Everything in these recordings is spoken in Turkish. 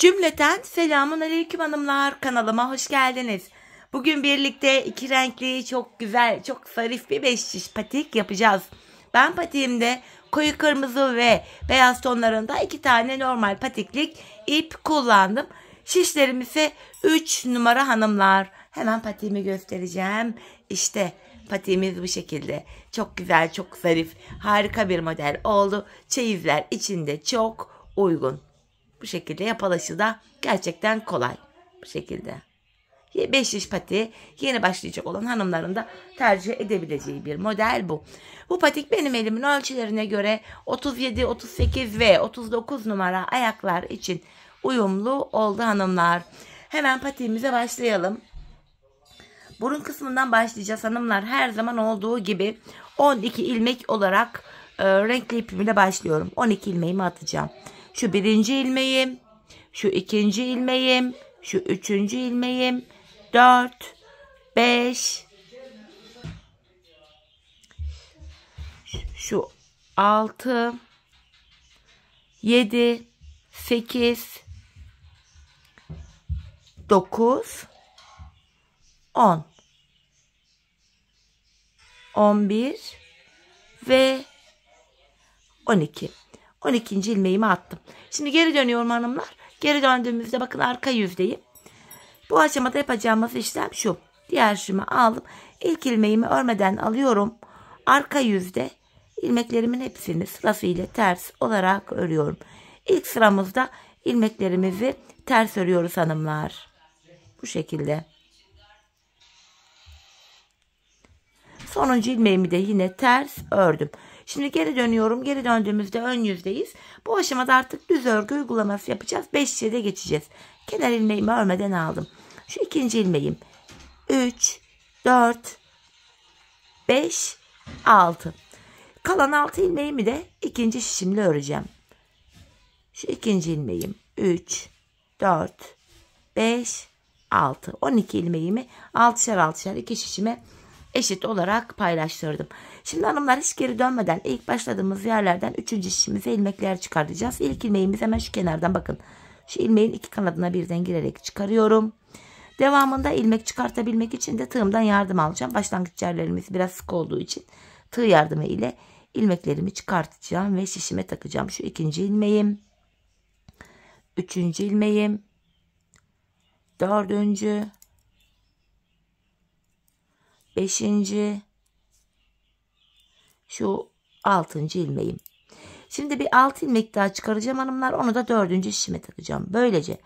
Cümleten selamun aleyküm hanımlar kanalıma hoş geldiniz. Bugün birlikte iki renkli çok güzel çok zarif bir beş şiş patik yapacağız. Ben patiğimde koyu kırmızı ve beyaz tonlarında iki tane normal patiklik ip kullandım. Şişlerim ise 3 numara hanımlar. Hemen patiğimi göstereceğim. İşte patiğimiz bu şekilde. Çok güzel, çok zarif, harika bir model oldu. Çeyizler içinde çok uygun. Bu şekilde yapılışı da gerçekten kolay. Bu şekilde. 5 iş pati yeni başlayacak olan hanımların da tercih edebileceği bir model bu. Bu patik benim elimin ölçülerine göre 37, 38 ve 39 numara ayaklar için uyumlu oldu hanımlar. Hemen patiğimize başlayalım. Burun kısmından başlayacağız hanımlar. Her zaman olduğu gibi 12 ilmek olarak e, renkli ipimle başlıyorum. 12 ilmeğimi atacağım. Şu birinci ilmeğim. Şu ikinci ilmeğim. Şu üçüncü ilmeğim. Dört. Beş. Şu altı. Yedi. Sekiz. Dokuz. On. On bir. Ve on iki. 12. ilmeğimi attım. Şimdi geri dönüyorum hanımlar. Geri döndüğümüzde bakın arka yüzdeyim. Bu aşamada yapacağımız işlem şu. Diğer şımı aldım. İlk ilmeğimi örmeden alıyorum. Arka yüzde ilmeklerimin hepsini sırasıyla ters olarak örüyorum. İlk sıramızda ilmeklerimizi ters örüyoruz hanımlar. Bu şekilde. Sonuncu ilmeğimi de yine ters ördüm. Şimdi geri dönüyorum. Geri döndüğümüzde ön yüzdeyiz. Bu aşamada artık düz örgü uygulaması yapacağız. 5 de geçeceğiz. Kenar ilmeğimi örmeden aldım. Şu ikinci ilmeğim. 3, 4, 5, 6. Kalan 6 ilmeğimi de ikinci şişimle öreceğim. Şu ikinci ilmeğim. 3, 4, 5, 6. 12 ilmeğimi 6'şer 6'şer iki şişime eşit olarak paylaştırdım. Şimdi hanımlar hiç geri dönmeden ilk başladığımız yerlerden üçüncü şişimize ilmekler çıkartacağız. İlk ilmeğimiz hemen şu kenardan bakın. Şu ilmeğin iki kanadına birden girerek çıkarıyorum. Devamında ilmek çıkartabilmek için de tığımdan yardım alacağım. Başlangıç yerlerimiz biraz sık olduğu için tığ yardımı ile ilmeklerimi çıkartacağım ve şişime takacağım. Şu ikinci ilmeğim. Üçüncü ilmeğim. Dördüncü. Beşinci şu altıncı ilmeğim. Şimdi bir 6 ilmek daha çıkaracağım hanımlar. Onu da dördüncü şişime takacağım. Böylece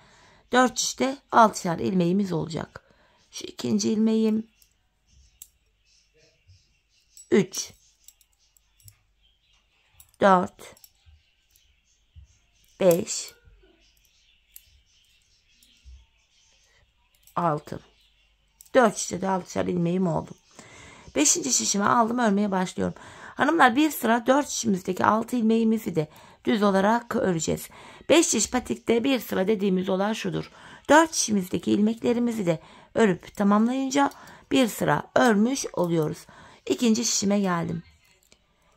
dört şişte 6'şar ilmeğimiz olacak. Şu ikinci ilmeğim. üç, dört, beş, altı. Dört 4 de 6'şar ilmeğim oldu. Beşinci şişime aldım örmeye başlıyorum. Hanımlar bir sıra 4 şişimizdeki 6 ilmeğimizi de düz olarak öreceğiz. 5 şiş patikte bir sıra dediğimiz olan şudur. 4 şişimizdeki ilmeklerimizi de örüp tamamlayınca bir sıra örmüş oluyoruz. İkinci şişime geldim.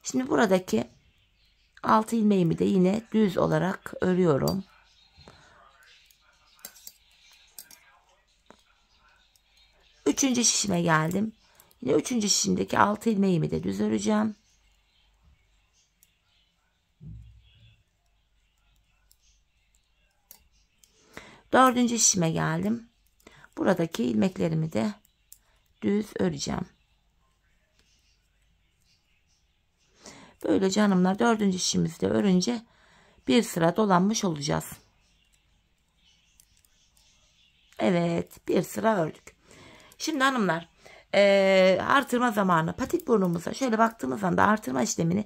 Şimdi buradaki 6 ilmeğimi de yine düz olarak örüyorum. Üçüncü şişime geldim. Yine üçüncü şişimdeki altı ilmeğimi de düz öreceğim. Dördüncü işime geldim. Buradaki ilmeklerimi de düz öreceğim. Böyle canımlar dördüncü de örünce bir sıra dolanmış olacağız. Evet bir sıra ördük. Şimdi hanımlar e, artırma zamanı patik burnumuza şöyle baktığımız anda artırma işlemini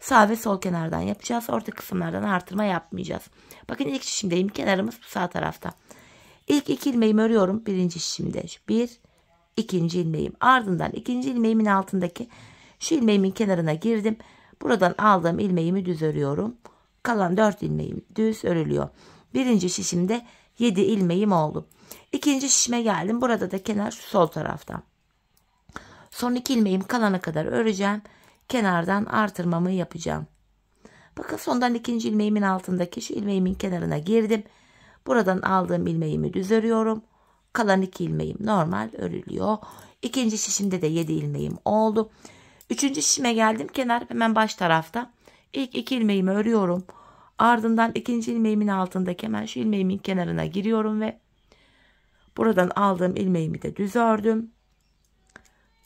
Sağ ve sol kenardan yapacağız. Orta kısımlardan artırma yapmayacağız. Bakın ilk şişimdeyim. Kenarımız bu sağ tarafta. İlk iki ilmeğimi örüyorum. Birinci şişimde. Bir, ikinci ilmeğim. Ardından ikinci ilmeğimin altındaki şu ilmeğimin kenarına girdim. Buradan aldığım ilmeğimi düz örüyorum. Kalan dört ilmeğim düz örülüyor. Birinci şişimde 7 ilmeğim oldu. İkinci şişime geldim. Burada da kenar sol tarafta. Son iki ilmeğim kalana kadar öreceğim kenardan artırmamı yapacağım. Bakın sondan ikinci ilmeğimin altındaki şu ilmeğimin kenarına girdim. Buradan aldığım ilmeğimi düz örüyorum. Kalan iki ilmeğim normal örülüyor. İkinci şişimde de yedi ilmeğim oldu. Üçüncü şişime geldim. Kenar hemen baş tarafta. İlk iki ilmeğimi örüyorum. Ardından ikinci ilmeğimin altındaki hemen şu ilmeğimin kenarına giriyorum ve buradan aldığım ilmeğimi de düz ördüm.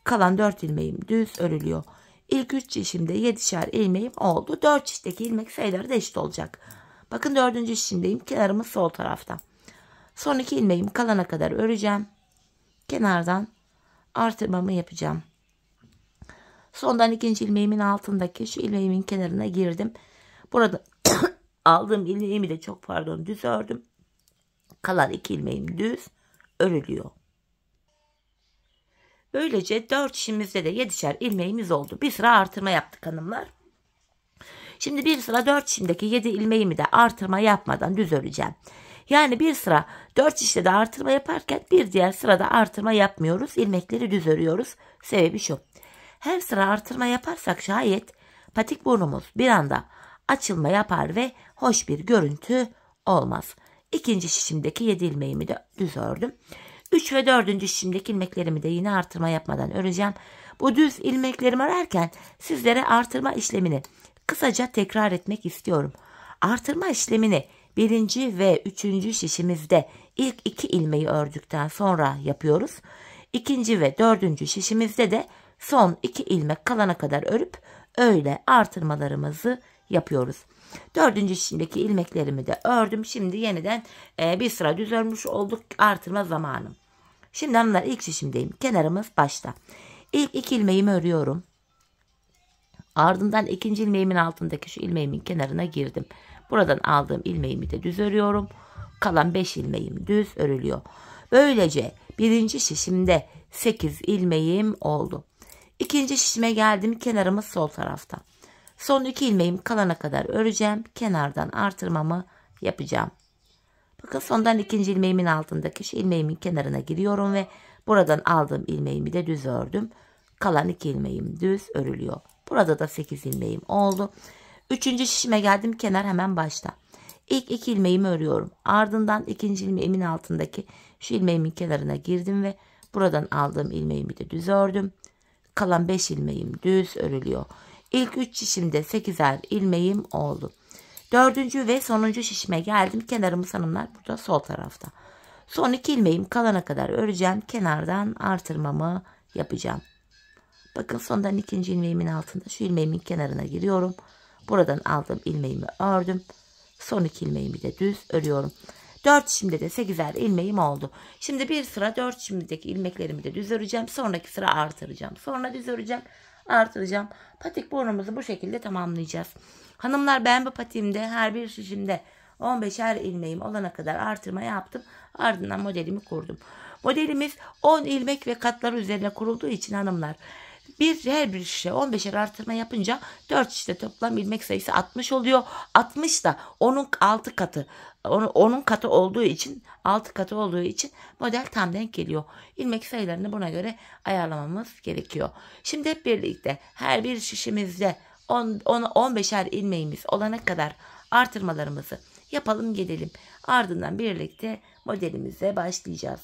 Kalan dört ilmeğim düz örülüyor. İlk 3 şişimde 7'şer ilmeğim oldu. 4 şişteki ilmek sayıları da eşit olacak. Bakın 4. şişimdeyim. Kenarımız sol tarafta. Sonraki ilmeğimi kalana kadar öreceğim. Kenardan artırmamı yapacağım. Sondan ikinci ilmeğimin altındaki şu ilmeğimin kenarına girdim. Burada aldığım ilmeğimi de çok pardon düz ördüm. Kalan iki ilmeğim düz örülüyor. Böylece dört işimizde de yedişer ilmeğimiz oldu. Bir sıra artırma yaptık hanımlar. Şimdi bir sıra dört işimdeki yedi ilmeğimi de artırma yapmadan düz öreceğim. Yani bir sıra dört işte de artırma yaparken bir diğer sırada artırma yapmıyoruz. İlmekleri düz örüyoruz. Sebebi şu. Her sıra artırma yaparsak şayet patik burnumuz bir anda açılma yapar ve hoş bir görüntü olmaz. İkinci şişimdeki yedi ilmeğimi de düz ördüm. 3 ve 4. şimdiki ilmeklerimi de yine artırma yapmadan öreceğim. Bu düz ilmeklerimi örerken sizlere artırma işlemini kısaca tekrar etmek istiyorum. Artırma işlemini birinci ve üçüncü şişimizde ilk iki ilmeği ördükten sonra yapıyoruz. İkinci ve dördüncü şişimizde de son iki ilmek kalana kadar örüp öyle artırmalarımızı yapıyoruz. Dördüncü şişimdeki ilmeklerimi de ördüm. Şimdi yeniden e, bir sıra düz örmüş olduk. Artırma zamanım. Şimdi hanımlar ilk şişimdeyim. Kenarımız başta. İlk iki ilmeğimi örüyorum. Ardından ikinci ilmeğimin altındaki şu ilmeğimin kenarına girdim. Buradan aldığım ilmeğimi de düz örüyorum. Kalan 5 ilmeğim düz örülüyor. Böylece birinci şişimde 8 ilmeğim oldu. İkinci şişime geldim. Kenarımız sol tarafta. Son 2 ilmeğim kalana kadar öreceğim. Kenardan artırmamı yapacağım. Bakın sondan ikinci ilmeğimin altındaki şu ilmeğimin kenarına giriyorum ve buradan aldığım ilmeğimi de düz ördüm. Kalan iki ilmeğim düz örülüyor. Burada da 8 ilmeğim oldu. Üçüncü şişime geldim kenar hemen başta. İlk iki ilmeğimi örüyorum. Ardından ikinci ilmeğimin altındaki şu ilmeğimin kenarına girdim ve buradan aldığım ilmeğimi de düz ördüm. Kalan 5 ilmeğim düz örülüyor. İlk 3 şişimde 8'er ilmeğim oldu. Dördüncü ve sonuncu şişime geldim. Kenarımız hanımlar burada sol tarafta. Son iki ilmeğim kalana kadar öreceğim. Kenardan artırmamı yapacağım. Bakın sondan ikinci ilmeğimin altında şu ilmeğimin kenarına giriyorum. Buradan aldım ilmeğimi ördüm. Son iki ilmeğimi de düz örüyorum. Dört şimdi de sekizer ilmeğim oldu. Şimdi bir sıra dört şimdideki ilmeklerimi de düz öreceğim. Sonraki sıra artıracağım. Sonra düz öreceğim artıracağım. Patik borumuzu bu şekilde tamamlayacağız. Hanımlar ben bu patiğimde her bir şişimde 15'er ilmeğim olana kadar artırma yaptım. Ardından modelimi kurdum. Modelimiz 10 ilmek ve katlar üzerine kurulduğu için hanımlar bir her bir şişe 15'er artırma yapınca 4 şişe toplam ilmek sayısı 60 oluyor. 60 da onun 6 katı onun, onun katı olduğu için 6 katı olduğu için model tam denk geliyor. İlmek sayılarını buna göre ayarlamamız gerekiyor. Şimdi hep birlikte her bir şişimizde 10, 15'er ilmeğimiz olana kadar artırmalarımızı yapalım gelelim. Ardından birlikte modelimize başlayacağız.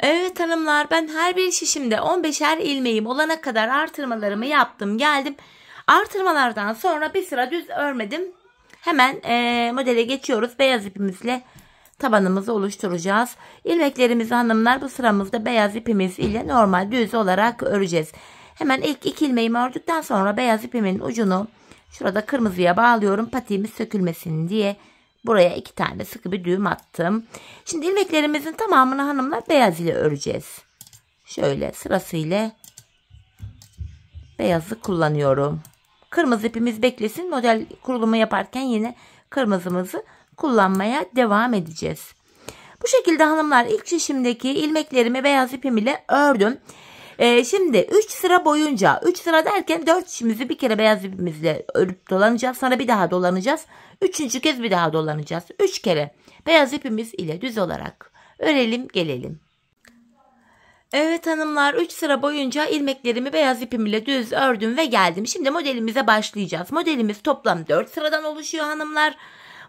Evet hanımlar ben her bir şişimde 15'er ilmeğim olana kadar artırmalarımı yaptım geldim. Artırmalardan sonra bir sıra düz örmedim. Hemen e, modele geçiyoruz. Beyaz ipimizle tabanımızı oluşturacağız. İlmeklerimizi hanımlar bu sıramızda beyaz ipimiz ile normal düz olarak öreceğiz. Hemen ilk iki ilmeğimi ördükten sonra beyaz ipimin ucunu şurada kırmızıya bağlıyorum. Patiğimiz sökülmesin diye. Buraya iki tane sıkı bir düğüm attım. Şimdi ilmeklerimizin tamamını hanımlar beyaz ile öreceğiz. Şöyle sırasıyla beyazı kullanıyorum. Kırmızı ipimiz beklesin. Model kurulumu yaparken yine kırmızımızı kullanmaya devam edeceğiz. Bu şekilde hanımlar ilk şişimdeki ilmeklerimi beyaz ipim ile ördüm. E, şimdi 3 sıra boyunca 3 sıra derken 4 işimizi bir kere beyaz ipimizle örüp dolanacağız. Sonra bir daha dolanacağız. Üçüncü kez bir daha dolanacağız. 3 kere beyaz ipimiz ile düz olarak örelim gelelim. Evet hanımlar 3 sıra boyunca ilmeklerimi beyaz ipim ile düz ördüm ve geldim. Şimdi modelimize başlayacağız. Modelimiz toplam 4 sıradan oluşuyor hanımlar.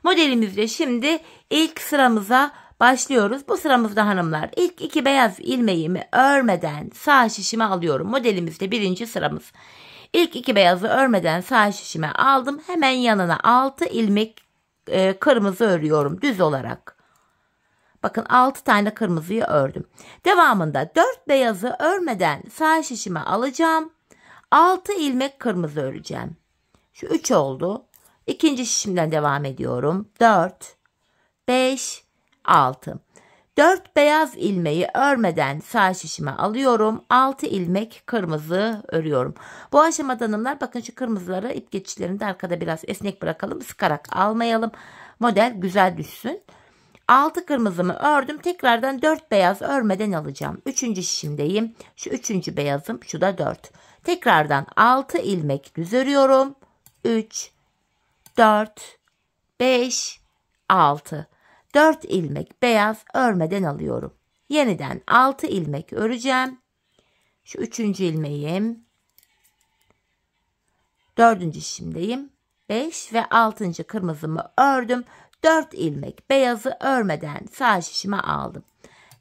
Modelimizle şimdi ilk sıramıza Başlıyoruz. Bu sıramızda hanımlar ilk iki beyaz ilmeğimi örmeden sağ şişime alıyorum. Modelimizde birinci sıramız. İlk iki beyazı örmeden sağ şişime aldım. Hemen yanına 6 ilmek e, kırmızı örüyorum düz olarak. Bakın 6 tane kırmızıyı ördüm. Devamında 4 beyazı örmeden sağ şişime alacağım. 6 ilmek kırmızı öreceğim. Şu 3 oldu. İkinci şişimden devam ediyorum. 4 5 6. 4 beyaz ilmeği örmeden sağ şişime alıyorum. 6 ilmek kırmızı örüyorum. Bu aşamada hanımlar bakın şu kırmızıları ip geçişlerinde arkada biraz esnek bırakalım. Sıkarak almayalım. Model güzel düşsün. 6 kırmızımı ördüm. Tekrardan 4 beyaz örmeden alacağım. 3. şişimdeyim. Şu 3. beyazım. Şu da 4. Tekrardan 6 ilmek düz örüyorum. 3 4 5 6 4 ilmek beyaz örmeden alıyorum. Yeniden 6 ilmek öreceğim. Şu 3. ilmeğim. 4. şimdiyim. 5 ve 6. kırmızımı ördüm. 4 ilmek beyazı örmeden sağ şişime aldım.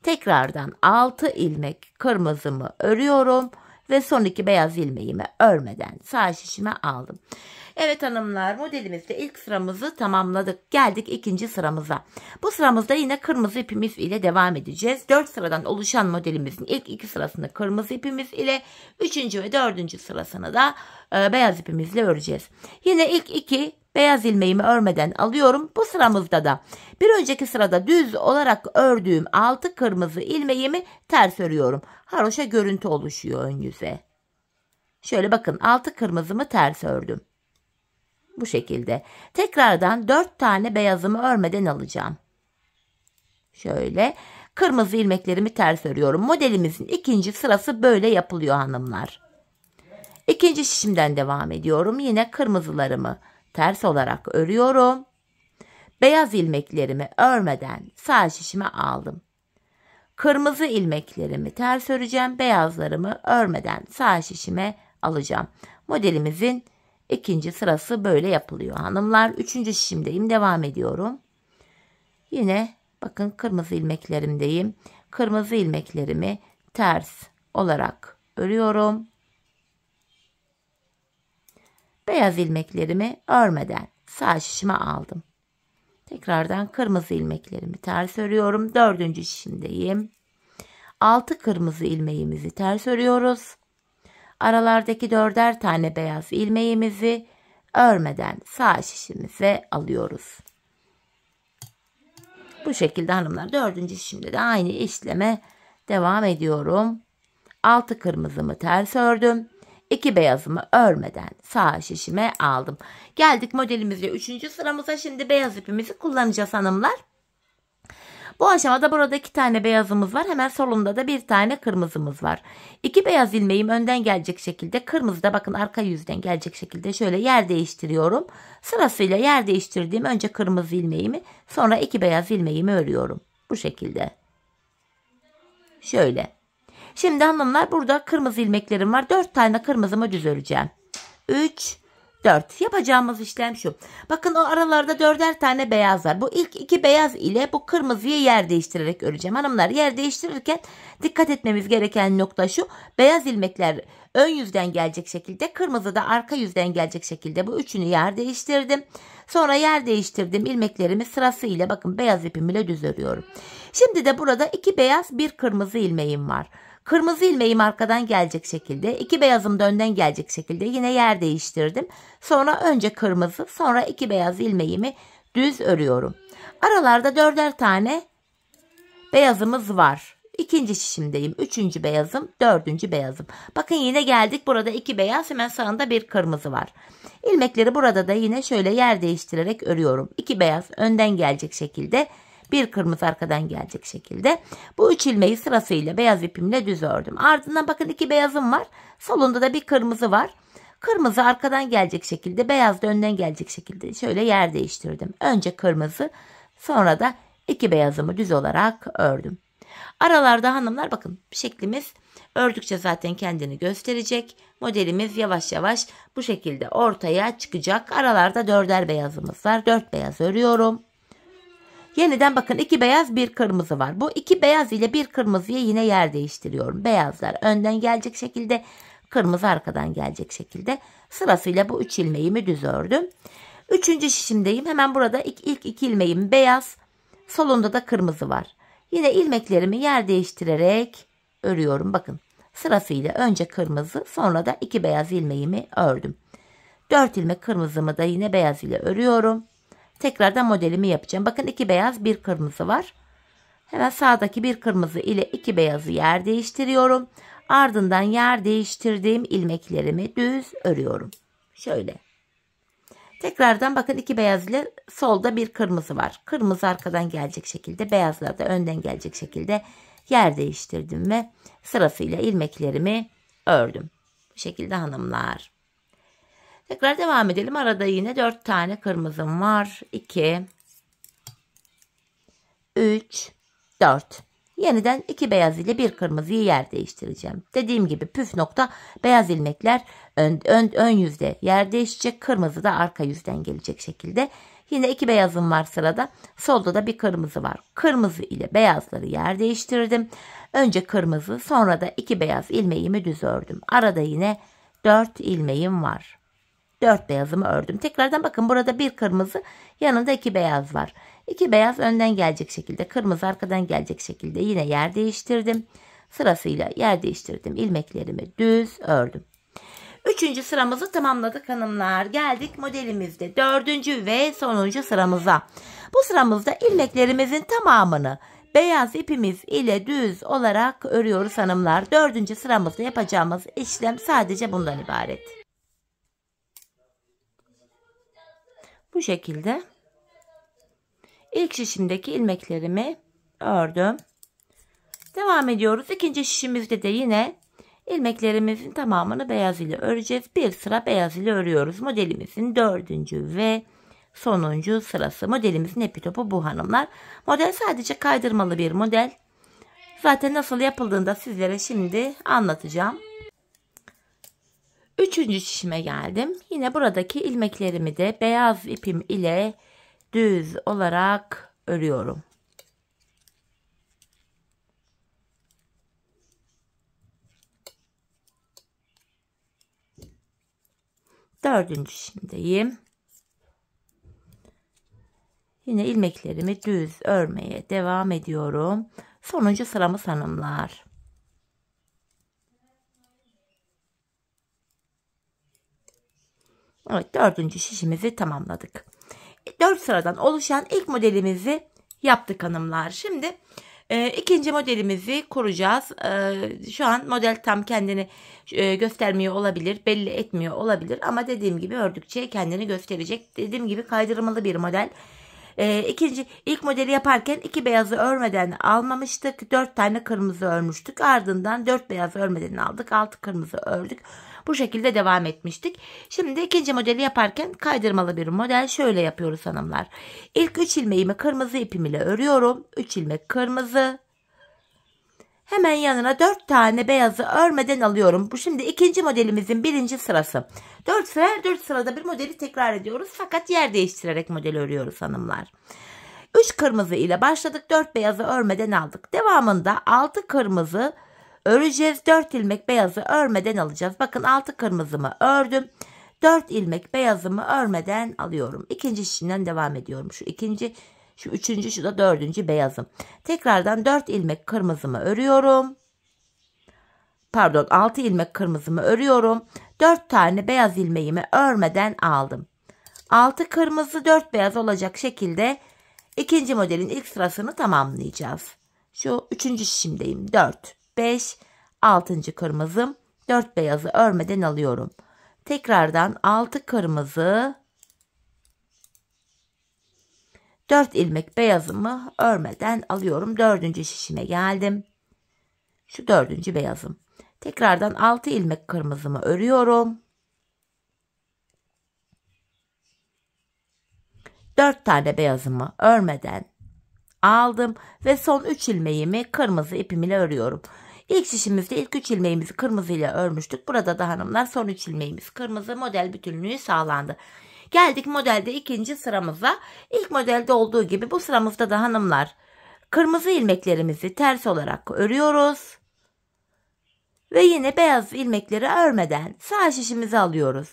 Tekrardan 6 ilmek kırmızımı örüyorum ve son iki beyaz ilmeğimi örmeden sağ şişime aldım. Evet hanımlar modelimizde ilk sıramızı tamamladık. Geldik ikinci sıramıza. Bu sıramızda yine kırmızı ipimiz ile devam edeceğiz. 4 sıradan oluşan modelimizin ilk iki sırasını kırmızı ipimiz ile 3. ve 4. sırasını da e, beyaz ipimizle öreceğiz. Yine ilk 2 beyaz ilmeğimi örmeden alıyorum. Bu sıramızda da bir önceki sırada düz olarak ördüğüm 6 kırmızı ilmeğimi ters örüyorum. Haroşa görüntü oluşuyor ön yüze. Şöyle bakın 6 kırmızımı ters ördüm. Bu şekilde. Tekrardan 4 tane beyazımı örmeden alacağım. Şöyle kırmızı ilmeklerimi ters örüyorum. Modelimizin ikinci sırası böyle yapılıyor hanımlar. İkinci şişimden devam ediyorum. Yine kırmızılarımı ters olarak örüyorum. Beyaz ilmeklerimi örmeden sağ şişime aldım. Kırmızı ilmeklerimi ters öreceğim. Beyazlarımı örmeden sağ şişime alacağım. Modelimizin İkinci sırası böyle yapılıyor hanımlar. Üçüncü şişimdeyim. Devam ediyorum. Yine bakın kırmızı ilmeklerimdeyim. Kırmızı ilmeklerimi ters olarak örüyorum. Beyaz ilmeklerimi örmeden sağ şişime aldım. Tekrardan kırmızı ilmeklerimi ters örüyorum. Dördüncü şişimdeyim. Altı kırmızı ilmeğimizi ters örüyoruz aralardaki dörder tane beyaz ilmeğimizi örmeden sağ şişimize alıyoruz. Bu şekilde hanımlar dördüncü şişimde de aynı işleme devam ediyorum. Altı kırmızımı ters ördüm. 2 beyazımı örmeden sağ şişime aldım. Geldik modelimizle üçüncü sıramıza. Şimdi beyaz ipimizi kullanacağız hanımlar. Bu aşamada burada iki tane beyazımız var. Hemen solunda da bir tane kırmızımız var. İki beyaz ilmeğim önden gelecek şekilde kırmızı da bakın arka yüzden gelecek şekilde şöyle yer değiştiriyorum. Sırasıyla yer değiştirdiğim önce kırmızı ilmeğimi sonra iki beyaz ilmeğimi örüyorum. Bu şekilde. Şöyle. Şimdi hanımlar burada kırmızı ilmeklerim var. Dört tane kırmızımı düz öreceğim. Üç, 4. Yapacağımız işlem şu. Bakın o aralarda dörder tane beyaz var. Bu ilk iki beyaz ile bu kırmızıyı yer değiştirerek öreceğim. Hanımlar yer değiştirirken dikkat etmemiz gereken nokta şu. Beyaz ilmekler ön yüzden gelecek şekilde kırmızı da arka yüzden gelecek şekilde bu üçünü yer değiştirdim. Sonra yer değiştirdim ilmeklerimi sırasıyla bakın beyaz ipim ile düz örüyorum. Şimdi de burada iki beyaz bir kırmızı ilmeğim var. Kırmızı ilmeğim arkadan gelecek şekilde, iki beyazım da önden gelecek şekilde yine yer değiştirdim. Sonra önce kırmızı, sonra iki beyaz ilmeğimi düz örüyorum. Aralarda dörder tane beyazımız var. İkinci şişimdeyim. Üçüncü beyazım. Dördüncü beyazım. Bakın yine geldik. Burada iki beyaz hemen sağında bir kırmızı var. İlmekleri burada da yine şöyle yer değiştirerek örüyorum. İki beyaz önden gelecek şekilde. Bir kırmızı arkadan gelecek şekilde. Bu üç ilmeği sırasıyla beyaz ipimle düz ördüm. Ardından bakın iki beyazım var. Solunda da bir kırmızı var. Kırmızı arkadan gelecek şekilde, beyaz da önden gelecek şekilde şöyle yer değiştirdim. Önce kırmızı, sonra da iki beyazımı düz olarak ördüm. Aralarda hanımlar bakın şeklimiz ördükçe zaten kendini gösterecek. Modelimiz yavaş yavaş bu şekilde ortaya çıkacak. Aralarda dörder beyazımız var. Dört beyaz örüyorum. Yeniden bakın iki beyaz bir kırmızı var. Bu iki beyaz ile bir kırmızıya yine yer değiştiriyorum. Beyazlar önden gelecek şekilde kırmızı arkadan gelecek şekilde sırasıyla bu üç ilmeğimi düz ördüm. Üçüncü şişimdeyim. Hemen burada ilk, ilk iki ilmeğim beyaz. Solunda da kırmızı var. Yine ilmeklerimi yer değiştirerek örüyorum. Bakın sırasıyla önce kırmızı sonra da iki beyaz ilmeğimi ördüm. 4 ilmek kırmızımı da yine beyaz ile örüyorum. Tekrardan modelimi yapacağım. Bakın iki beyaz bir kırmızı var. Hemen sağdaki bir kırmızı ile iki beyazı yer değiştiriyorum. Ardından yer değiştirdiğim ilmeklerimi düz örüyorum. Şöyle. Tekrardan bakın iki beyaz ile solda bir kırmızı var. Kırmızı arkadan gelecek şekilde beyazlar da önden gelecek şekilde yer değiştirdim ve sırasıyla ilmeklerimi ördüm. Bu şekilde hanımlar. Tekrar devam edelim. Arada yine 4 tane kırmızım var. 2 3 4 Yeniden iki beyaz ile bir kırmızıyı yer değiştireceğim. Dediğim gibi püf nokta beyaz ilmekler ön, ön, ön yüzde yer değişecek. Kırmızı da arka yüzden gelecek şekilde. Yine iki beyazım var sırada. Solda da bir kırmızı var. Kırmızı ile beyazları yer değiştirdim. Önce kırmızı sonra da iki beyaz ilmeğimi düz ördüm. Arada yine dört ilmeğim var. Dört beyazımı ördüm. Tekrardan bakın burada bir kırmızı yanında iki beyaz var. İki beyaz önden gelecek şekilde, kırmızı arkadan gelecek şekilde yine yer değiştirdim. Sırasıyla yer değiştirdim. İlmeklerimi düz ördüm. Üçüncü sıramızı tamamladık hanımlar. Geldik modelimizde dördüncü ve sonuncu sıramıza. Bu sıramızda ilmeklerimizin tamamını beyaz ipimiz ile düz olarak örüyoruz hanımlar. Dördüncü sıramızda yapacağımız işlem sadece bundan ibaret. Bu şekilde İlk şişimdeki ilmeklerimi ördüm. Devam ediyoruz. İkinci şişimizde de yine ilmeklerimizin tamamını beyaz ile öreceğiz. Bir sıra beyaz ile örüyoruz. Modelimizin dördüncü ve sonuncu sırası. Modelimizin hepi topu bu hanımlar. Model sadece kaydırmalı bir model. Zaten nasıl yapıldığını da sizlere şimdi anlatacağım. Üçüncü şişime geldim. Yine buradaki ilmeklerimi de beyaz ipim ile düz olarak örüyorum. Dördüncü şimdiyim. Yine ilmeklerimi düz örmeye devam ediyorum. Sonuncu sıramız hanımlar. Evet dördüncü şişimizi tamamladık. 4 sıradan oluşan ilk modelimizi yaptık hanımlar. Şimdi e, ikinci modelimizi kuracağız. E, şu an model tam kendini e, göstermiyor olabilir, belli etmiyor olabilir ama dediğim gibi ördükçe kendini gösterecek. Dediğim gibi kaydırmalı bir model. E, ikinci ilk modeli yaparken iki beyazı örmeden almamıştık. Dört tane kırmızı örmüştük. Ardından dört beyazı örmeden aldık. Altı kırmızı ördük. Bu şekilde devam etmiştik. Şimdi ikinci modeli yaparken kaydırmalı bir model şöyle yapıyoruz hanımlar. İlk 3 ilmeğimi kırmızı ipim ile örüyorum. 3 ilmek kırmızı. Hemen yanına 4 tane beyazı örmeden alıyorum. Bu şimdi ikinci modelimizin birinci sırası. 4 sıra her 4 sırada bir modeli tekrar ediyoruz. Fakat yer değiştirerek model örüyoruz hanımlar. 3 kırmızı ile başladık 4 beyazı örmeden aldık. Devamında 6 kırmızı Öreceğiz 4 ilmek beyazı örmeden alacağız. Bakın 6 kırmızımı ördüm. 4 ilmek beyazımı örmeden alıyorum. İkinci şişinden devam ediyorum. Şu ikinci, şu üçüncü, şu da dördüncü beyazım. Tekrardan 4 ilmek kırmızımı örüyorum. Pardon 6 ilmek kırmızımı örüyorum. 4 tane beyaz ilmeğimi örmeden aldım. 6 kırmızı 4 beyaz olacak şekilde ikinci modelin ilk sırasını tamamlayacağız. Şu üçüncü şişimdeyim 4. 5, 6. kırmızım 4 beyazı örmeden alıyorum. Tekrardan 6 kırmızı 4 ilmek beyazımı örmeden alıyorum. 4. şişime geldim. Şu 4. beyazım. Tekrardan 6 ilmek kırmızımı örüyorum. 4 tane beyazımı örmeden aldım ve son 3 ilmeğimi kırmızı ipim ile örüyorum. İlk şişimizde ilk üç ilmeğimizi kırmızıyla örmüştük. Burada da hanımlar son üç ilmeğimiz kırmızı model bütünlüğü sağlandı. Geldik modelde ikinci sıramıza. İlk modelde olduğu gibi bu sıramızda da hanımlar kırmızı ilmeklerimizi ters olarak örüyoruz. Ve yine beyaz ilmekleri örmeden sağ şişimizi alıyoruz.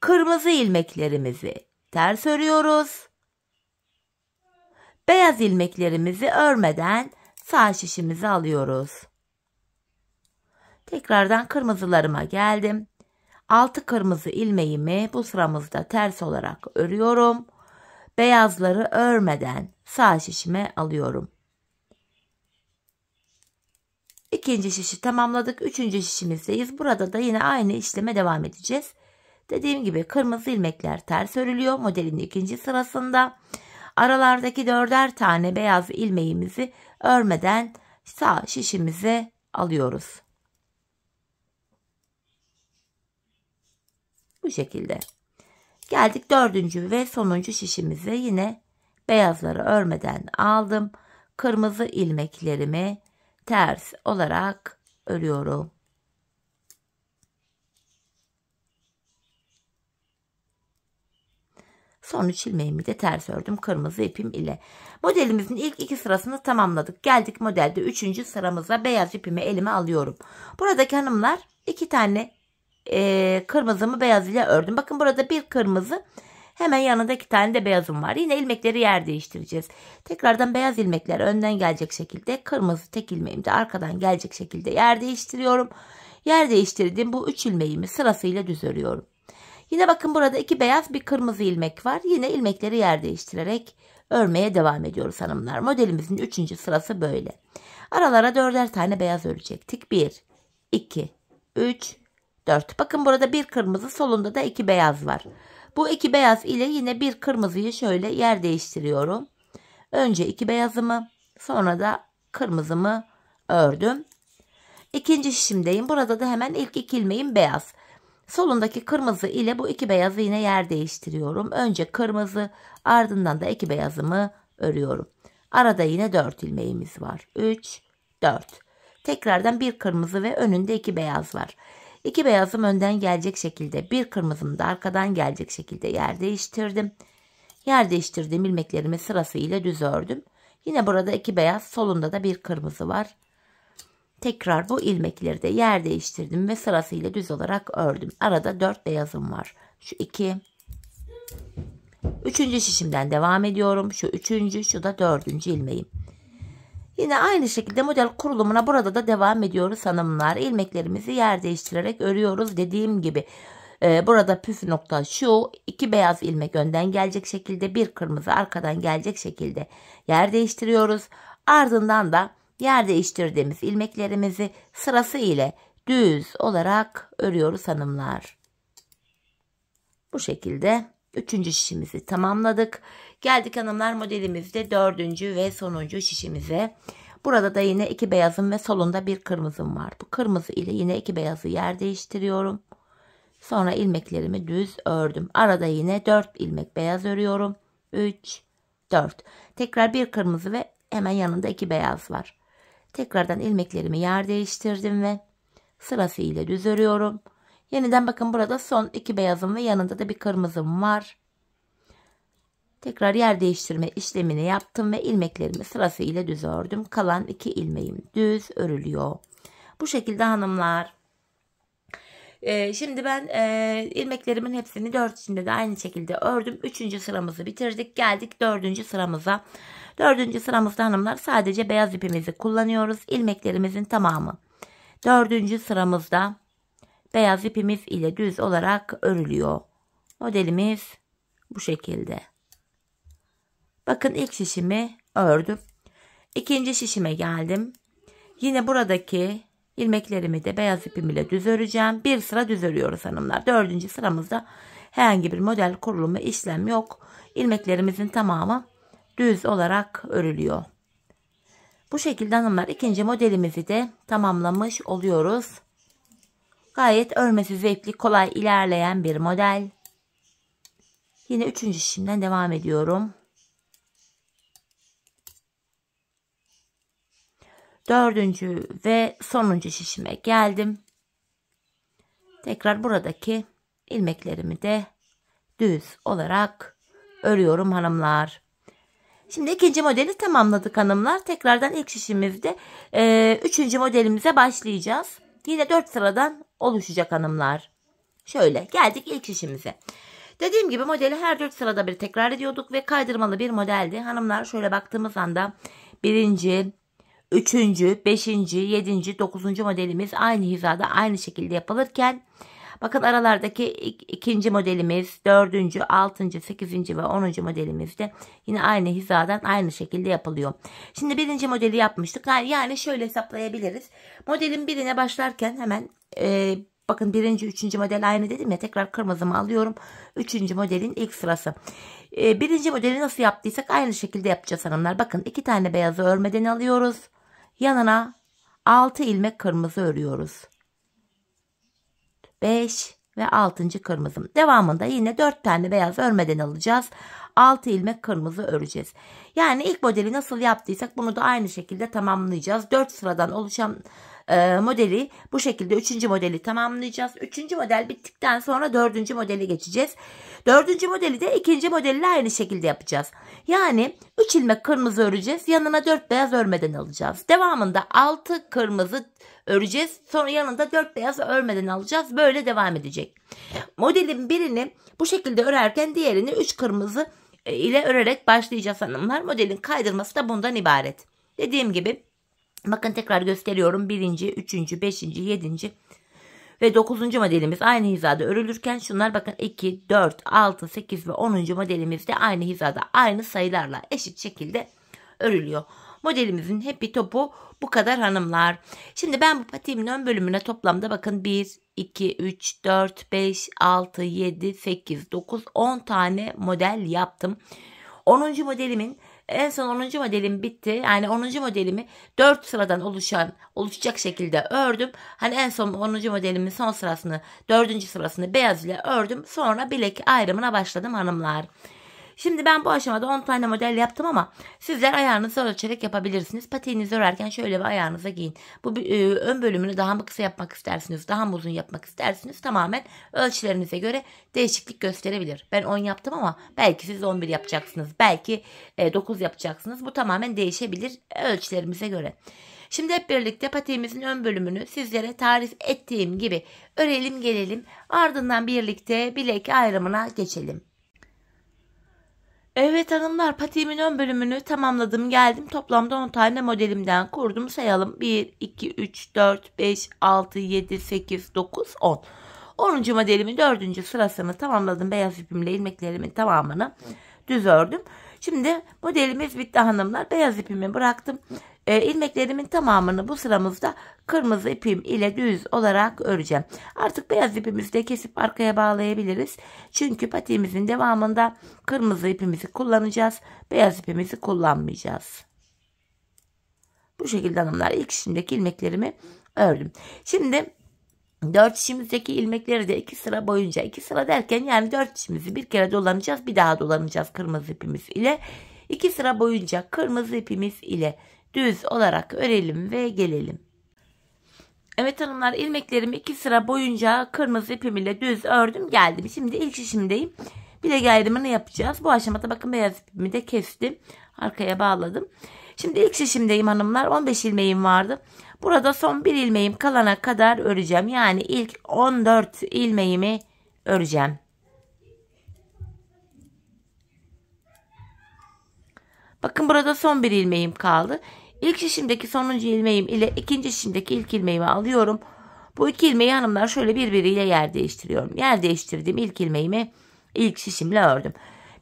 Kırmızı ilmeklerimizi ters örüyoruz. Beyaz ilmeklerimizi örmeden sağ şişimizi alıyoruz. Tekrardan kırmızılarıma geldim. 6 kırmızı ilmeğimi bu sıramızda ters olarak örüyorum. Beyazları örmeden sağ şişime alıyorum. İkinci şişi tamamladık. Üçüncü şişimizdeyiz. Burada da yine aynı işleme devam edeceğiz. Dediğim gibi kırmızı ilmekler ters örülüyor. Modelin ikinci sırasında aralardaki dörder tane beyaz ilmeğimizi örmeden sağ şişimize alıyoruz. Bu şekilde. Geldik dördüncü ve sonuncu şişimize yine beyazları örmeden aldım. Kırmızı ilmeklerimi ters olarak örüyorum. Son üç ilmeğimi de ters ördüm kırmızı ipim ile. Modelimizin ilk iki sırasını tamamladık. Geldik modelde üçüncü sıramıza beyaz ipimi elime alıyorum. Buradaki hanımlar iki tane e, kırmızımı beyaz ile ördüm. Bakın burada bir kırmızı hemen yanında iki tane de beyazım var. Yine ilmekleri yer değiştireceğiz. Tekrardan beyaz ilmekler önden gelecek şekilde kırmızı tek ilmeğim de arkadan gelecek şekilde yer değiştiriyorum. Yer değiştirdim bu üç ilmeğimi sırasıyla düz örüyorum. Yine bakın burada iki beyaz bir kırmızı ilmek var. Yine ilmekleri yer değiştirerek örmeye devam ediyoruz hanımlar. Modelimizin üçüncü sırası böyle. Aralara dörder tane beyaz örecektik. Bir, iki, üç. 4. Bakın burada bir kırmızı solunda da iki beyaz var. Bu iki beyaz ile yine bir kırmızıyı şöyle yer değiştiriyorum. Önce iki beyazımı sonra da kırmızımı ördüm. İkinci şişimdeyim. Burada da hemen ilk iki ilmeğim beyaz. Solundaki kırmızı ile bu iki beyazı yine yer değiştiriyorum. Önce kırmızı ardından da iki beyazımı örüyorum. Arada yine 4 ilmeğimiz var. 3, 4. Tekrardan bir kırmızı ve önünde iki beyaz var. İki beyazım önden gelecek şekilde, bir kırmızım da arkadan gelecek şekilde yer değiştirdim. Yer değiştirdim ilmeklerimi sırasıyla düz ördüm. Yine burada iki beyaz, solunda da bir kırmızı var. Tekrar bu ilmekleri de yer değiştirdim ve sırasıyla düz olarak ördüm. Arada dört beyazım var. Şu iki. Üçüncü şişimden devam ediyorum. Şu üçüncü, şu da dördüncü ilmeğim. Yine aynı şekilde model kurulumuna burada da devam ediyoruz hanımlar. İlmeklerimizi yer değiştirerek örüyoruz dediğim gibi. Ee, burada püf nokta şu iki beyaz ilmek önden gelecek şekilde bir kırmızı arkadan gelecek şekilde yer değiştiriyoruz. Ardından da yer değiştirdiğimiz ilmeklerimizi sırası ile düz olarak örüyoruz hanımlar. Bu şekilde üçüncü şişimizi tamamladık. Geldik hanımlar modelimizde dördüncü ve sonuncu şişimize. Burada da yine iki beyazım ve solunda bir kırmızım var. Bu kırmızı ile yine iki beyazı yer değiştiriyorum. Sonra ilmeklerimi düz ördüm. Arada yine 4 ilmek beyaz örüyorum. 3, 4. Tekrar bir kırmızı ve hemen yanında iki beyaz var. Tekrardan ilmeklerimi yer değiştirdim ve sırası ile düz örüyorum. Yeniden bakın burada son iki beyazım ve yanında da bir kırmızım var. Tekrar yer değiştirme işlemini yaptım ve ilmeklerimi sırasıyla düz ördüm. Kalan iki ilmeğim düz örülüyor. Bu şekilde hanımlar. Ee, şimdi ben e, ilmeklerimin hepsini dört içinde de aynı şekilde ördüm. Üçüncü sıramızı bitirdik. Geldik dördüncü sıramıza. Dördüncü sıramızda hanımlar sadece beyaz ipimizi kullanıyoruz. İlmeklerimizin tamamı. Dördüncü sıramızda beyaz ipimiz ile düz olarak örülüyor. Modelimiz bu şekilde. Bakın ilk şişimi ördüm. İkinci şişime geldim. Yine buradaki ilmeklerimi de beyaz ipim ile düz öreceğim. Bir sıra düz örüyoruz hanımlar. Dördüncü sıramızda herhangi bir model kurulumu işlem yok. İlmeklerimizin tamamı düz olarak örülüyor. Bu şekilde hanımlar ikinci modelimizi de tamamlamış oluyoruz. Gayet örmesi zevkli kolay ilerleyen bir model. Yine üçüncü şişimden devam ediyorum. Dördüncü ve sonuncu şişime geldim. Tekrar buradaki ilmeklerimi de düz olarak örüyorum hanımlar. Şimdi ikinci modeli tamamladık hanımlar. Tekrardan ilk şişimizde e, üçüncü modelimize başlayacağız. Yine dört sıradan oluşacak hanımlar. Şöyle geldik ilk şişimize. Dediğim gibi modeli her dört sırada bir tekrar ediyorduk ve kaydırmalı bir modeldi. Hanımlar şöyle baktığımız anda birinci, 3. 5. 7. 9. modelimiz aynı hizada aynı şekilde yapılırken bakın aralardaki 2. modelimiz, 4. 6. 8. ve 10. modelimiz de yine aynı hizadan aynı şekilde yapılıyor. Şimdi 1. modeli yapmıştık. Yani, şöyle hesaplayabiliriz. Modelin birine başlarken hemen e, Bakın 1. 3. model aynı dedim ya. Tekrar kırmızımı alıyorum. 3. modelin ilk sırası. Ee, birinci modeli nasıl yaptıysak aynı şekilde yapacağız hanımlar. Bakın iki tane beyazı örmeden alıyoruz. Yanına 6 ilmek kırmızı örüyoruz. 5 ve 6. kırmızım. Devamında yine 4 tane beyaz örmeden alacağız. 6 ilmek kırmızı öreceğiz. Yani ilk modeli nasıl yaptıysak bunu da aynı şekilde tamamlayacağız. 4 sıradan oluşan e, modeli bu şekilde 3. modeli tamamlayacağız. 3. model bittikten sonra 4. modeli geçeceğiz. 4. modeli de 2. modeli aynı şekilde yapacağız. Yani 3 ilmek kırmızı öreceğiz. Yanına 4 beyaz örmeden alacağız. Devamında 6 kırmızı öreceğiz. Sonra yanında 4 beyaz örmeden alacağız. Böyle devam edecek. Modelin birini bu şekilde örerken diğerini 3 kırmızı e, ile örerek başlayacağız hanımlar. Modelin kaydırması da bundan ibaret. Dediğim gibi Bakın tekrar gösteriyorum. Birinci, üçüncü, beşinci, yedinci ve dokuzuncu modelimiz aynı hizada örülürken şunlar bakın 2, 4, 6, 8 ve 10. de aynı hizada aynı sayılarla eşit şekilde örülüyor. Modelimizin hep bir topu bu kadar hanımlar. Şimdi ben bu patiğimin ön bölümüne toplamda bakın 1, 2, 3, 4, 5, 6, 7, 8, 9, 10 tane model yaptım. 10. modelimin en son 10. modelim bitti. Yani 10. modelimi 4 sıradan oluşan oluşacak şekilde ördüm. Hani en son 10. modelimin son sırasını 4. sırasını beyaz ile ördüm. Sonra bilek ayrımına başladım hanımlar. Şimdi ben bu aşamada 10 tane model yaptım ama sizler ayağınızı ölçerek yapabilirsiniz. Patiğinizi örerken şöyle bir ayağınıza giyin. Bu e, ön bölümünü daha mı kısa yapmak istersiniz, daha mı uzun yapmak istersiniz tamamen ölçülerinize göre değişiklik gösterebilir. Ben 10 yaptım ama belki siz 11 yapacaksınız, belki e, 9 yapacaksınız. Bu tamamen değişebilir ölçülerimize göre. Şimdi hep birlikte patiğimizin ön bölümünü sizlere tarif ettiğim gibi örelim gelelim ardından birlikte bilek ayrımına geçelim. Evet hanımlar patiğimin ön bölümünü tamamladım geldim toplamda 10 tane modelimden kurdum sayalım 1 2 3 4 5 6 7 8 9 10 10. modelimi 4. sırasını tamamladım beyaz ipimle ilmeklerimin tamamını düz ördüm şimdi modelimiz bitti hanımlar beyaz ipimi bıraktım e, ilmeklerimin tamamını bu sıramızda kırmızı ipim ile düz olarak öreceğim. Artık beyaz ipimizi de kesip arkaya bağlayabiliriz. Çünkü patiğimizin devamında kırmızı ipimizi kullanacağız. Beyaz ipimizi kullanmayacağız. Bu şekilde hanımlar ilk işimdeki ilmeklerimi ördüm. Şimdi Dört işimizdeki ilmekleri de iki sıra boyunca iki sıra derken yani dört işimizi bir kere dolanacağız bir daha dolanacağız kırmızı ipimiz ile iki sıra boyunca kırmızı ipimiz ile düz olarak örelim ve gelelim. Evet hanımlar ilmeklerimi iki sıra boyunca kırmızı ipim ile düz ördüm geldim. Şimdi ilk işimdeyim. Bir de Ne yapacağız. Bu aşamada bakın beyaz ipimi de kestim. Arkaya bağladım. Şimdi ilk şişimdeyim hanımlar. 15 ilmeğim vardı. Burada son bir ilmeğim kalana kadar öreceğim. Yani ilk 14 ilmeğimi öreceğim. Bakın burada son bir ilmeğim kaldı. İlk şişimdeki sonuncu ilmeğim ile ikinci şişimdeki ilk ilmeğimi alıyorum. Bu iki ilmeği hanımlar şöyle birbiriyle yer değiştiriyorum. Yer değiştirdiğim ilk ilmeğimi ilk şişimle ördüm.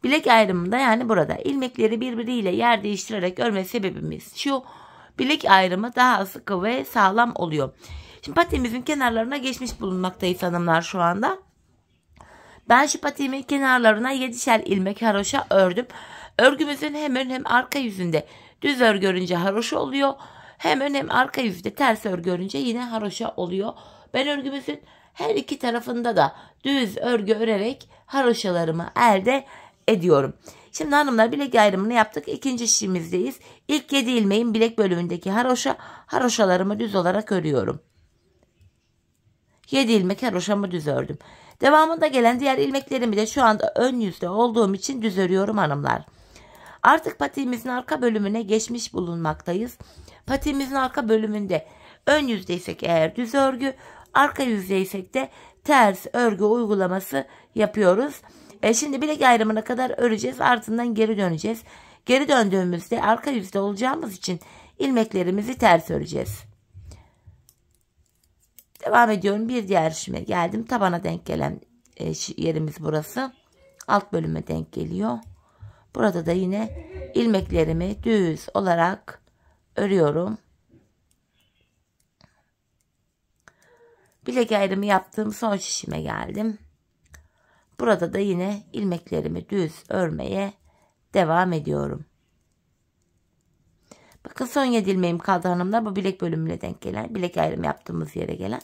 Bilek ayrımında yani burada ilmekleri birbiriyle yer değiştirerek örme sebebimiz şu. Bilek ayrımı daha sıkı ve sağlam oluyor. Şimdi patimizin kenarlarına geçmiş bulunmaktayız hanımlar şu anda. Ben şu patiğimin kenarlarına 7'şer ilmek haroşa ördüm. Örgümüzün hem ön hem arka yüzünde Düz örgü görünce haroşa oluyor. Hem ön hem arka yüzde ters örgü görünce yine haroşa oluyor. Ben örgümüzün her iki tarafında da düz örgü örerek haroşalarımı elde ediyorum. Şimdi hanımlar bilek ayrımını yaptık. İkinci işimizdeyiz. İlk 7 ilmeğin bilek bölümündeki haroşa, haroşalarımı düz olarak örüyorum. 7 ilmek haroşamı düz ördüm. Devamında gelen diğer ilmeklerimi de şu anda ön yüzde olduğum için düz örüyorum hanımlar. Artık patiğimizin arka bölümüne geçmiş bulunmaktayız. Patiğimizin arka bölümünde ön yüzdeysek eğer düz örgü, arka yüzdeysek de ters örgü uygulaması yapıyoruz. E şimdi bilek ayrımına kadar öreceğiz ardından geri döneceğiz. Geri döndüğümüzde arka yüzde olacağımız için ilmeklerimizi ters öreceğiz. Devam ediyorum bir diğer işime geldim. Tabana denk gelen e, yerimiz burası. Alt bölüme denk geliyor. Burada da yine ilmeklerimi düz olarak örüyorum. Bilek ayrımı yaptığım son şişime geldim. Burada da yine ilmeklerimi düz örmeye devam ediyorum. Bakın son 7 ilmeğim kaldı hanımlar. Bu bilek bölümüne denk gelen, bilek ayrımı yaptığımız yere gelen.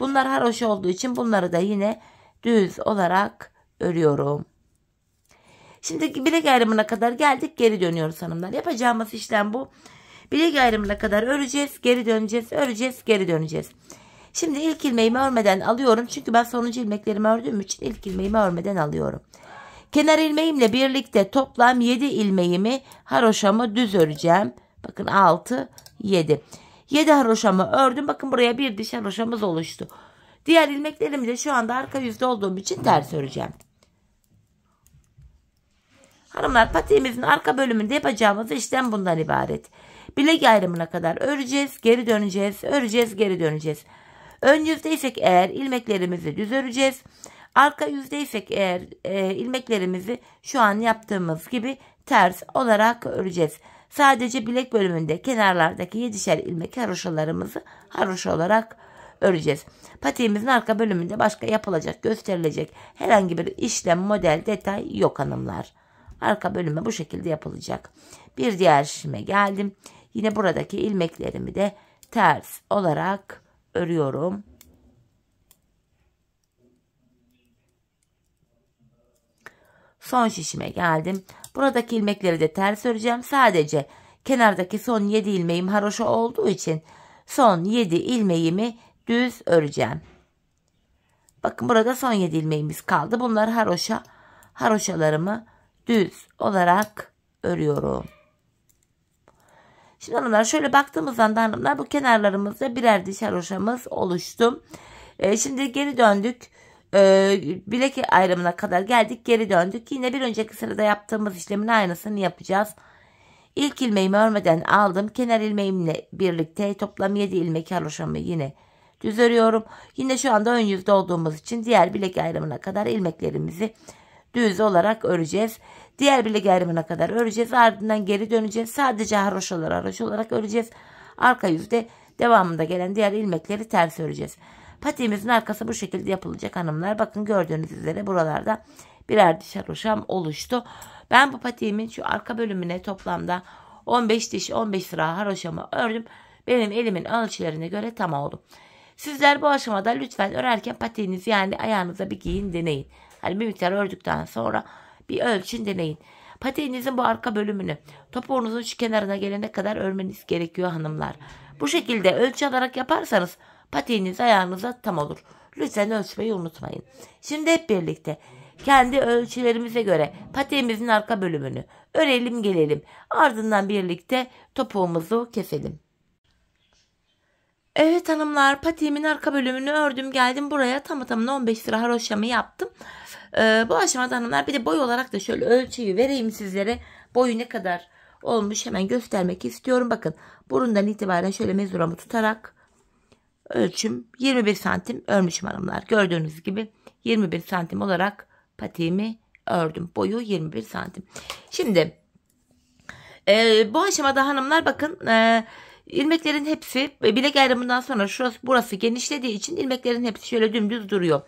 Bunlar haroş olduğu için bunları da yine düz olarak örüyorum. Şimdi bilek ayrımına kadar geldik geri dönüyoruz hanımlar. Yapacağımız işlem bu. Bilek ayrımına kadar öreceğiz, geri döneceğiz, öreceğiz, geri döneceğiz. Şimdi ilk ilmeğimi örmeden alıyorum. Çünkü ben sonuncu ilmeklerimi ördüğüm için ilk ilmeğimi örmeden alıyorum. Kenar ilmeğimle birlikte toplam 7 ilmeğimi haroşamı düz öreceğim. Bakın 6, 7. 7 haroşamı ördüm. Bakın buraya bir diş haroşamız oluştu. Diğer ilmeklerimi de şu anda arka yüzde olduğum için ters öreceğim. Hanımlar patiğimizin arka bölümünde yapacağımız işlem bundan ibaret. Bilek ayrımına kadar öreceğiz, geri döneceğiz, öreceğiz, geri döneceğiz. Ön yüzdeysek eğer ilmeklerimizi düz öreceğiz. Arka yüzdeysek eğer e, ilmeklerimizi şu an yaptığımız gibi ters olarak öreceğiz. Sadece bilek bölümünde kenarlardaki yedişer ilmek haroşalarımızı haroş olarak öreceğiz. Patiğimizin arka bölümünde başka yapılacak, gösterilecek herhangi bir işlem, model, detay yok hanımlar. Arka bölüme bu şekilde yapılacak. Bir diğer şişime geldim. Yine buradaki ilmeklerimi de ters olarak örüyorum. Son şişime geldim. Buradaki ilmekleri de ters öreceğim. Sadece kenardaki son 7 ilmeğim haroşa olduğu için son 7 ilmeğimi düz öreceğim. Bakın burada son 7 ilmeğimiz kaldı. Bunlar haroşa haroşalarımı düz olarak örüyorum. Şimdi hanımlar şöyle baktığımız anda hanımlar bu kenarlarımızda birer diş haroşamız oluştu. E, şimdi geri döndük. E, ee, bilek ayrımına kadar geldik. Geri döndük. Yine bir önceki sırada yaptığımız işlemin aynısını yapacağız. İlk ilmeğimi örmeden aldım. Kenar ilmeğimle birlikte toplam 7 ilmek haroşamı yine düz örüyorum. Yine şu anda ön yüzde olduğumuz için diğer bilek ayrımına kadar ilmeklerimizi düz olarak öreceğiz. Diğer birlik ayrımına kadar öreceğiz. Ardından geri döneceğiz. Sadece haroşalar haroş olarak öreceğiz. Arka yüzde devamında gelen diğer ilmekleri ters öreceğiz. Patiğimizin arkası bu şekilde yapılacak hanımlar. Bakın gördüğünüz üzere buralarda birer diş haroşam oluştu. Ben bu patiğimin şu arka bölümüne toplamda 15 diş 15 sıra haroşamı ördüm. Benim elimin ölçülerine göre tam oldu. Sizler bu aşamada lütfen örerken patiğinizi yani ayağınıza bir giyin deneyin. Yani bir miktar ördükten sonra bir ölçün deneyin. Patiğinizin bu arka bölümünü topuğunuzun şu kenarına gelene kadar örmeniz gerekiyor hanımlar. Bu şekilde ölçü alarak yaparsanız patiğiniz ayağınıza tam olur. Lütfen ölçmeyi unutmayın. Şimdi hep birlikte kendi ölçülerimize göre patiğimizin arka bölümünü örelim gelelim. Ardından birlikte topuğumuzu keselim. Evet hanımlar patiğimin arka bölümünü ördüm geldim buraya tam tamına 15 sıra haroşamı yaptım. Ee, bu aşamada hanımlar bir de boy olarak da şöyle ölçüyü vereyim sizlere. Boyu ne kadar olmuş hemen göstermek istiyorum. Bakın burundan itibaren şöyle mezuramı tutarak ölçüm 21 santim örmüşüm hanımlar. Gördüğünüz gibi 21 santim olarak patiğimi ördüm. Boyu 21 santim. Şimdi e, bu aşamada hanımlar bakın e, İlmeklerin hepsi e, bilek ayrımından sonra şurası burası genişlediği için ilmeklerin hepsi şöyle dümdüz duruyor.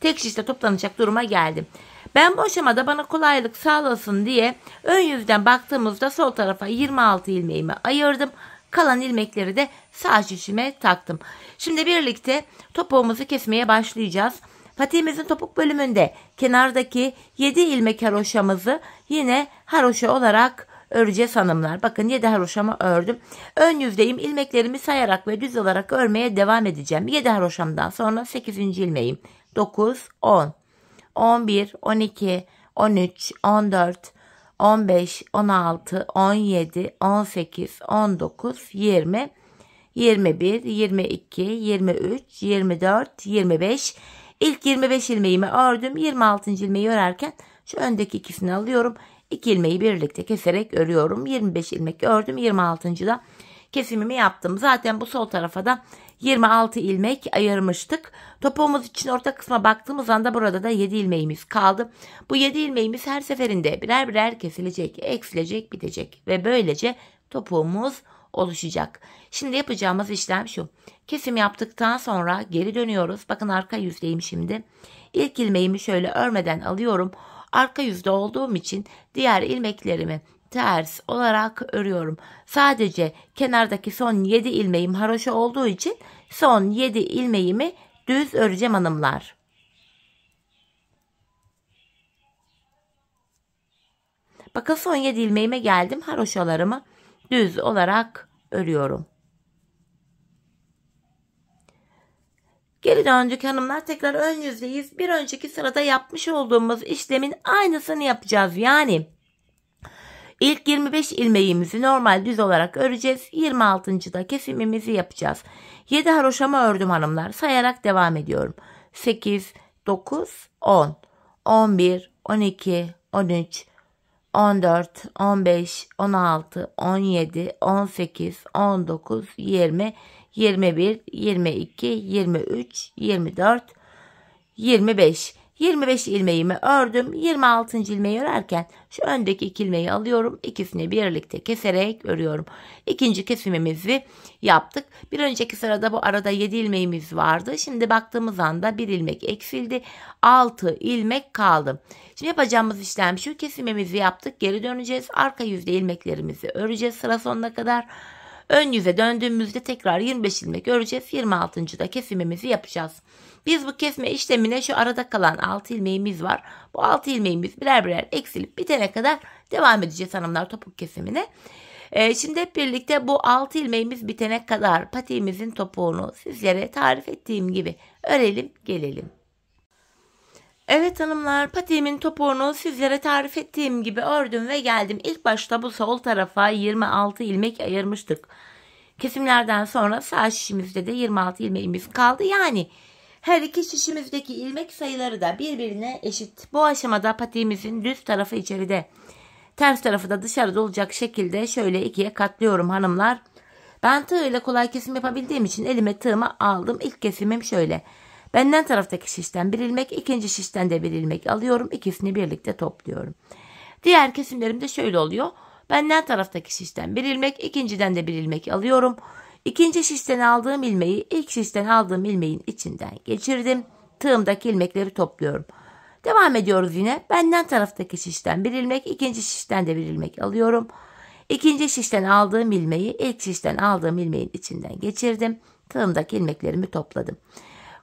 Tek şişte toplanacak duruma geldim. Ben bu aşamada bana kolaylık sağlasın diye ön yüzden baktığımızda sol tarafa 26 ilmeğimi ayırdım. Kalan ilmekleri de sağ şişime taktım. Şimdi birlikte topuğumuzu kesmeye başlayacağız. Patiğimizin topuk bölümünde kenardaki 7 ilmek haroşamızı yine haroşa olarak öreceğiz hanımlar. Bakın 7 haroşamı ördüm. Ön yüzdeyim. ilmeklerimi sayarak ve düz olarak örmeye devam edeceğim. 7 haroşamdan sonra 8. ilmeğim. 9, 10, 11, 12, 13, 14, 15, 16, 17, 18, 19, 20, 21, 22, 23, 24, 25. İlk 25 ilmeğimi ördüm. 26. ilmeği örerken şu öndeki ikisini alıyorum. 2 ilmeği birlikte keserek örüyorum. 25 ilmek ördüm. 26. da kesimimi yaptım. Zaten bu sol tarafa da 26 ilmek ayırmıştık. Topuğumuz için orta kısma baktığımız anda burada da 7 ilmeğimiz kaldı. Bu 7 ilmeğimiz her seferinde birer birer kesilecek, eksilecek, bitecek ve böylece topuğumuz oluşacak. Şimdi yapacağımız işlem şu. Kesim yaptıktan sonra geri dönüyoruz. Bakın arka yüzdeyim şimdi. İlk ilmeğimi şöyle örmeden alıyorum. Arka yüzde olduğum için diğer ilmeklerimi ters olarak örüyorum. Sadece kenardaki son 7 ilmeğim haroşa olduğu için son 7 ilmeğimi düz öreceğim hanımlar. Bakın son 7 ilmeğime geldim. Haroşalarımı düz olarak örüyorum. Geri döndük hanımlar tekrar ön yüzdeyiz. Bir önceki sırada yapmış olduğumuz işlemin aynısını yapacağız. Yani ilk 25 ilmeğimizi normal düz olarak öreceğiz. 26. da kesimimizi yapacağız. 7 haroşama ördüm hanımlar. Sayarak devam ediyorum. 8, 9, 10, 11, 12, 13, 14, 15, 16, 17, 18, 19, 20, 21, 22, 23, 24, 25. 25 ilmeğimi ördüm. 26. ilmeği örerken şu öndeki iki ilmeği alıyorum. İkisini birlikte keserek örüyorum. İkinci kesimimizi yaptık. Bir önceki sırada bu arada 7 ilmeğimiz vardı. Şimdi baktığımız anda 1 ilmek eksildi. 6 ilmek kaldı. Şimdi yapacağımız işlem şu kesimimizi yaptık. Geri döneceğiz. Arka yüzde ilmeklerimizi öreceğiz sıra sonuna kadar. Ön yüze döndüğümüzde tekrar 25 ilmek göreceğiz. 26. da kesimimizi yapacağız. Biz bu kesme işlemine şu arada kalan 6 ilmeğimiz var. Bu 6 ilmeğimiz birer birer eksilip bitene kadar devam edeceğiz hanımlar topuk kesimine. Ee, şimdi hep birlikte bu 6 ilmeğimiz bitene kadar patiğimizin topuğunu sizlere tarif ettiğim gibi örelim gelelim. Evet hanımlar patiğimin topuğunu sizlere tarif ettiğim gibi ördüm ve geldim. İlk başta bu sol tarafa 26 ilmek ayırmıştık. Kesimlerden sonra sağ şişimizde de 26 ilmeğimiz kaldı. Yani her iki şişimizdeki ilmek sayıları da birbirine eşit. Bu aşamada patiğimizin düz tarafı içeride ters tarafı da dışarıda olacak şekilde şöyle ikiye katlıyorum hanımlar. Ben tığ ile kolay kesim yapabildiğim için elime tığımı aldım. İlk kesimim şöyle. Benden taraftaki şişten bir ilmek, ikinci şişten de bir ilmek alıyorum. İkisini birlikte topluyorum. Diğer kesimlerimde şöyle oluyor. Benden taraftaki şişten bir ilmek, ikinciden de bir ilmek alıyorum. İkinci şişten aldığım ilmeği ilk şişten aldığım ilmeğin içinden geçirdim. Tığımdaki ilmekleri topluyorum. Devam ediyoruz yine. Benden taraftaki şişten bir ilmek, ikinci şişten de bir ilmek alıyorum. İkinci şişten aldığım ilmeği ilk şişten aldığım ilmeğin içinden geçirdim. Tığımdaki ilmeklerimi topladım.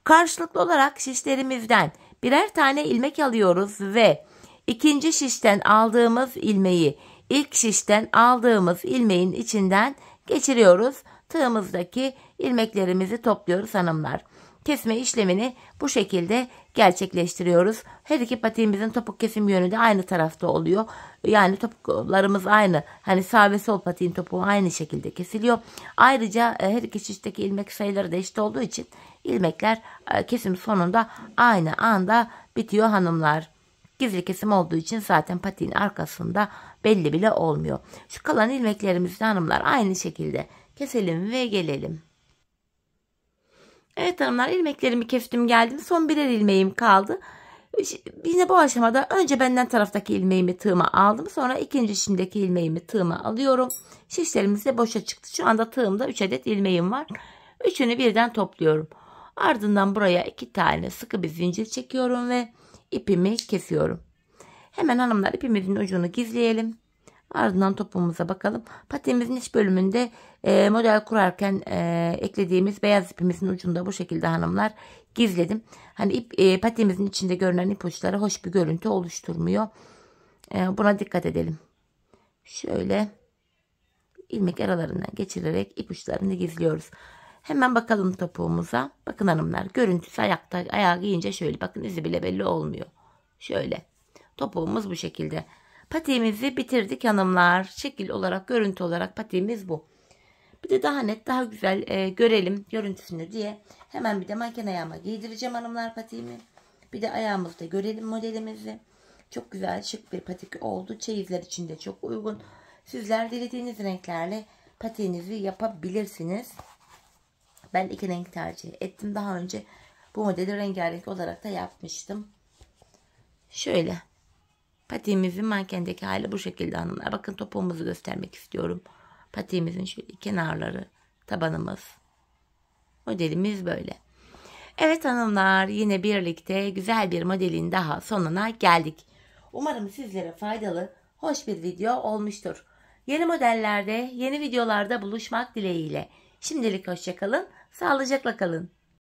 Karşılıklı olarak şişlerimizden birer tane ilmek alıyoruz ve ikinci şişten aldığımız ilmeği ilk şişten aldığımız ilmeğin içinden geçiriyoruz. Tığımızdaki ilmeklerimizi topluyoruz hanımlar kesme işlemini bu şekilde gerçekleştiriyoruz. Her iki patiğimizin topuk kesim yönü de aynı tarafta oluyor. Yani topuklarımız aynı. Hani sağ ve sol patiğin topuğu aynı şekilde kesiliyor. Ayrıca e, her iki şişteki ilmek sayıları da eşit olduğu için ilmekler e, kesim sonunda aynı anda bitiyor hanımlar. Gizli kesim olduğu için zaten patiğin arkasında belli bile olmuyor. Şu kalan ilmeklerimizi hanımlar aynı şekilde keselim ve gelelim. Evet hanımlar ilmeklerimi keftim geldim. Son birer ilmeğim kaldı. Yine bu aşamada önce benden taraftaki ilmeğimi tığıma aldım. Sonra ikinci şimdiki ilmeğimi tığıma alıyorum. Şişlerimiz de boşa çıktı. Şu anda tığımda 3 adet ilmeğim var. Üçünü birden topluyorum. Ardından buraya iki tane sıkı bir zincir çekiyorum ve ipimi kesiyorum. Hemen hanımlar ipimizin ucunu gizleyelim. Ardından topumuza bakalım. Patemizin iç bölümünde e, model kurarken e, eklediğimiz beyaz ipimizin ucunda bu şekilde hanımlar gizledim. Hani ip e, patemizin içinde görünen ip uçları hoş bir görüntü oluşturmuyor. E, buna dikkat edelim. Şöyle ilmek aralarından geçirerek ip uçlarını gizliyoruz. Hemen bakalım topuğumuza. Bakın hanımlar görüntüsü ayakta ayağı giyince şöyle bakın izi bile belli olmuyor. Şöyle topuğumuz bu şekilde. Patiğimizi bitirdik hanımlar. Şekil olarak, görüntü olarak patiğimiz bu. Bir de daha net, daha güzel e, görelim görüntüsünü diye. Hemen bir de manken ayağıma giydireceğim hanımlar patiğimi. Bir de ayağımızda görelim modelimizi. Çok güzel, şık bir patik oldu. Çeyizler için de çok uygun. Sizler dilediğiniz renklerle patiğinizi yapabilirsiniz. Ben iki renk tercih ettim. Daha önce bu modeli rengarenk olarak da yapmıştım. Şöyle Patiğimizin mankendeki hali bu şekilde hanımlar. Bakın topuğumuzu göstermek istiyorum. Patiğimizin şu kenarları, tabanımız. Modelimiz böyle. Evet hanımlar yine birlikte güzel bir modelin daha sonuna geldik. Umarım sizlere faydalı, hoş bir video olmuştur. Yeni modellerde, yeni videolarda buluşmak dileğiyle. Şimdilik hoşçakalın, sağlıcakla kalın.